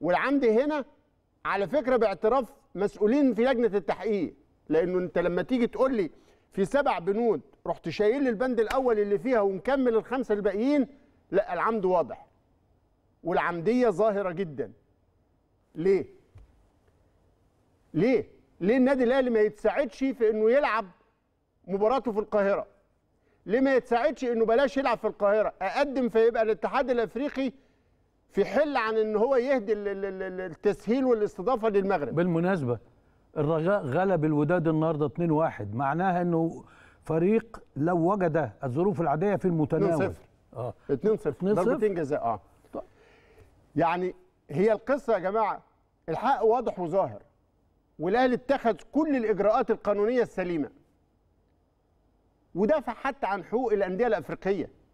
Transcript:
والعمد هنا على فكره باعتراف مسؤولين في لجنه التحقيق لانه انت لما تيجي تقول لي في سبع بنود رحت شايل لي البند الاول اللي فيها ونكمل الخمسه الباقيين لا العمد واضح والعمديه ظاهره جدا ليه ليه ليه النادي الاهلي ما يتساعدش في انه يلعب مباراته في القاهره ليه ما يتساعدش انه بلاش يلعب في القاهره اقدم فيبقى الاتحاد الافريقي في حل عن ان هو يهدي التسهيل والاستضافه للمغرب بالمناسبه الرجاء غلب الوداد النهارده 2-1 معناها انه فريق لو وجد الظروف العاديه في المتناول 2-0 اه 2-0 ضربتين جزاء اه يعني هي القصه يا جماعه الحق واضح وظاهر والاهلي اتخذ كل الاجراءات القانونيه السليمه ودافع حتى عن حقوق الانديه الافريقيه